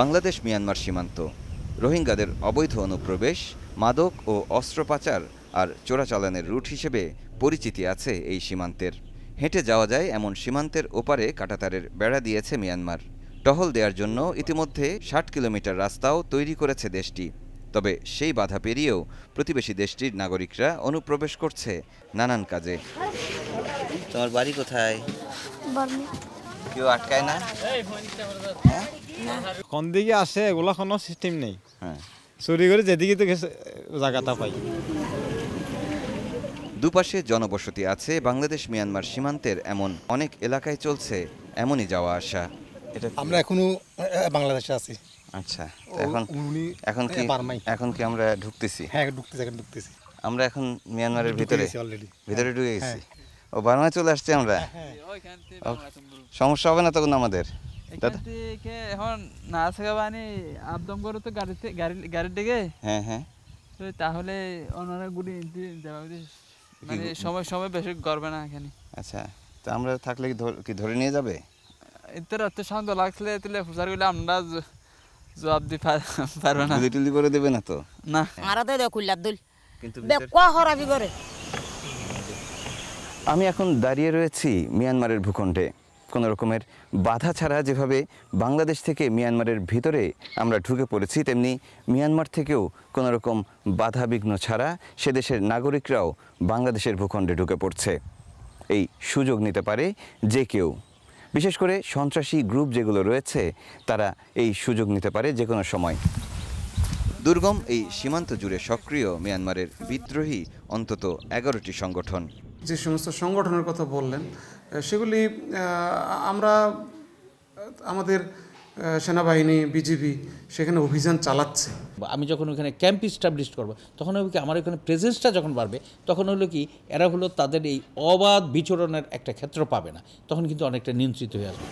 Bangladesh Myanmar সীমান্ত রোহিঙ্গাদের অবৈধ অনুপ্রবেশ মাদক ও অস্ত্রপাচার আর চোরাচালানের রুট হিসেবে পরিচিতি আছে এই সীমান্তের হেঁটে যাওয়া যায় এমন সীমান্তের ওপারে কাটাতারের বেড়া দিয়েছে মিয়ানমার টহল দেওয়ার জন্য ইতিমধ্যে ষাট কিলোমিটার রাস্তাও তৈরি করেছে দেশটি তবে সেই বাধা পেরিয়েও প্রতিবেশী দেশটির নাগরিকরা অনুপ্রবেশ করছে নানান কাজে তোমার বাড়ি কোথায় কেউ আটকায় না কোন হ্যাঁ? দিকে আসে এগুলো কোনো সিস্টেম নেই হ্যাঁ চুরি করে যেদিকে তো জায়গাটা পাই দুপাশে জনবসতি আছে বাংলাদেশ মিয়ানমার সীমান্তের এমন অনেক এলাকায় চলছে এমনই যাওয়া আসা এটা আমরা এখনো বাংলাদেশে আছি আচ্ছা এখন এখন কি এখন কি আমরা ঢুকতেছি হ্যাঁ ঢুকতেছি এখন ঢুকতেছি আমরা এখন মিয়ানমারের ভিতরে ভিতরে হ্যাঁ। ঢুকে গেছি হ্যাঁ। ও বার্মা চলে আসছে আমরা হ্যাঁ, হ্যাঁ। সমস্যা হবে না তখন আমাদের এখন না বানি আবদম করো তো গাড়িতে গাড়ি গাড়ির হ্যাঁ হ্যাঁ তো তাহলে ওনারা মানে সময় সময় বেশি করবে না এখানে আচ্ছা তো আমরা থাকলে কি ধরে নিয়ে যাবে এতে রাতে শান্ত লাগলে তাহলে প্রচার করলে আমরা জবাব দি পারবে না করে দেবে না তো না আরাতে দেখুল আব্দুল কিন্তু বেকুয়া হরাবি করে আমি এখন দাঁড়িয়ে রয়েছি মিয়ানমারের ভূখণ্ডে কোনো রকমের বাধা ছাড়া যেভাবে বাংলাদেশ থেকে মিয়ানমারের ভিতরে আমরা ঢুকে পড়েছি তেমনি মিয়ানমার থেকেও কোনো রকম বাধা বিঘ্ন ছাড়া সে দেশের নাগরিকরাও বাংলাদেশের ভূখণ্ডে ঢুকে পড়ছে এই সুযোগ নিতে পারে যে কেউ বিশেষ করে সন্ত্রাসী গ্রুপ যেগুলো রয়েছে তারা এই সুযোগ নিতে পারে যে কোনো সময় দুর্গম এই সীমান্ত জুড়ে সক্রিয় মিয়ানমারের বিদ্রোহী অন্তত এগারোটি সংগঠন যে সমস্ত সংগঠনের কথা বললেন সেগুলি আমরা আমাদের সেনাবাহিনী বিজিবি সেখানে অভিযান চালাচ্ছে আমি যখন ওখানে ক্যাম্প ইস্টাবলিশ করবো তখন হলো কি আমার ওখানে প্রেজেন্সটা যখন বাড়বে তখন হলো কি এরা হলো তাদের এই অবাধ বিচরণের একটা ক্ষেত্র পাবে না তখন কিন্তু অনেকটা নিয়ন্ত্রিত হয়ে আসবে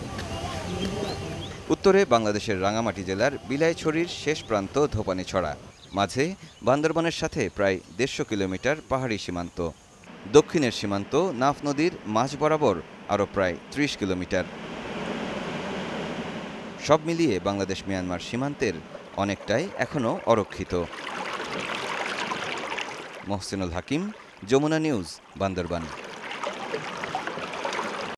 উত্তরে বাংলাদেশের রাঙামাটি জেলার বিলাইছড়ির শেষ প্রান্ত ধোপানি ছড়া মাঝে বান্দরবানের সাথে প্রায় দেড়শো কিলোমিটার পাহাড়ি সীমান্ত দক্ষিণের সীমান্ত নাফ নদীর মাঝ বরাবর আরও প্রায় ৩০ কিলোমিটার সব মিলিয়ে বাংলাদেশ মিয়ানমার সীমান্তের অনেকটাই এখনও অরক্ষিত মহসিনুল হাকিম যমুনা নিউজ বান্দরবান